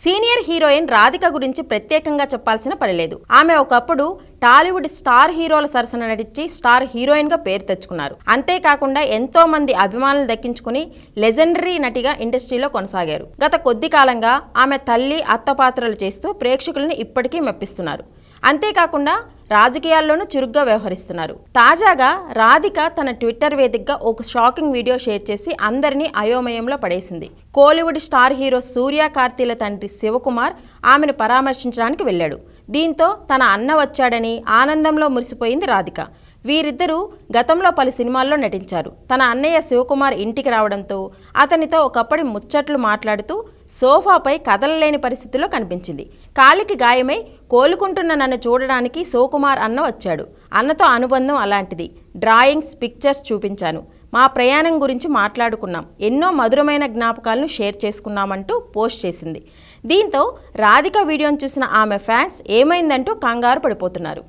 senior heroine Radhika గురించి ప్రత్యేకంగా చెప్పాల్సిన పనిలేదు ఆమె ఒకప్పుడు టాలీవుడ్ స్టార్ హీరోల సరసన నటించి స్టార్ హీరోయిన్గా పేరు తెచ్చుకున్నారు అంతేకాకుండా ఎంతో మంది అభిమానులు దక్కించుకుని లెజెండరీ నటిగా ఇండస్ట్రీలో కొనసాగారు గత కొద్ది కాలంగా ఆమె తల్లి అత్త పాత్రలు చేస్తూ ప్రేక్షకులను ఇప్పటికీ మెప్పిస్తున్నారు అంతేకాకుండా రాజకీయాల్లోనూ చురుగ్గా వ్యవహరిస్తున్నారు తాజాగా రాధిక తన ట్విట్టర్ వేదికగా ఒక షాకింగ్ వీడియో షేర్ చేసి అందరినీ అయోమయంలో పడేసింది కోలీవుడ్ స్టార్ హీరో సూర్య కార్తీల తండ్రి శివకుమార్ ఆమెను పరామర్శించడానికి వెళ్ళాడు దీంతో తన అన్న వచ్చాడని ఆనందంలో మురిసిపోయింది రాధిక వీరిద్దరూ గతంలో పలు సినిమాల్లో నటించారు తన అన్నయ్య శివకుమార్ ఇంటికి రావడంతో అతనితో ఒకప్పటి ముచ్చట్లు మాట్లాడుతూ సోఫాపై కదలలేని పరిస్థితిలో కనిపించింది కాలికి గాయమై కోలుకుంటున్న నన్ను చూడడానికి సోకుమార్ అన్న వచ్చాడు అన్నతో అనుబంధం అలాంటిది డ్రాయింగ్స్ పిక్చర్స్ చూపించాను మా ప్రయాణం గురించి మాట్లాడుకున్నాం ఎన్నో మధురమైన జ్ఞాపకాలను షేర్ చేసుకున్నామంటూ పోస్ట్ చేసింది దీంతో రాధిక వీడియోను చూసిన ఆమె ఫ్యాన్స్ ఏమైందంటూ కంగారు పడిపోతున్నారు